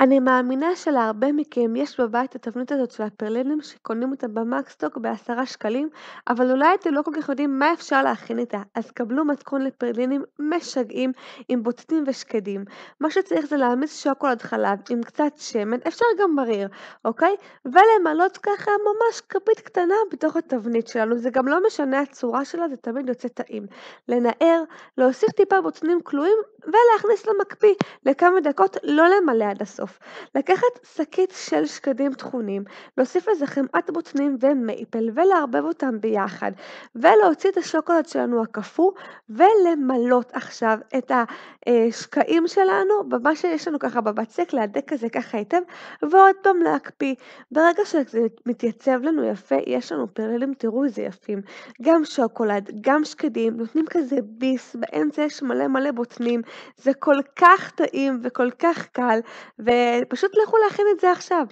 אני מאמינה שלהרבה מכם יש בבית התבנית הזאת של הפרלינים שקונים אותה במקסטוק בעשרה שקלים, אבל אולי אתם לא כל כך יודעים מה אפשר להכין איתה, אז קבלו מתכון לפרלינים משגעים עם בוצטים ושקדים. מה שצריך זה להעמיס שוקולד חלב עם קצת שמן, אפשר גם מריר, אוקיי? ולמלות ככה ממש כפית קטנה בתוך התבנית שלנו, זה גם לא משנה הצורה שלה, זה תמיד יוצא טעים. לנער, להוסיף טיפה בוטנים כלואים ולהכניס למקפיא לכמה דקות, לא למלא עד הסוף. לקחת שקית של שקדים טחונים, להוסיף לזה חמאת בוטנים ומייפל ולערבב אותם ביחד, ולהוציא את השוקולד שלנו הקפוא ולמלות עכשיו את השקעים שלנו במה שיש לנו ככה בבצק, להדק כזה ככה היטב, ועוד פעם להקפיא. ברגע שזה מתייצב לנו יפה, יש לנו פרלים, תראו איזה יפים. גם שוקולד, גם שקדים, נותנים כזה ביס, באמצע יש מלא מלא בוטנים. זה כל כך טעים וכל כך קל, ופשוט לכו להכין את זה עכשיו.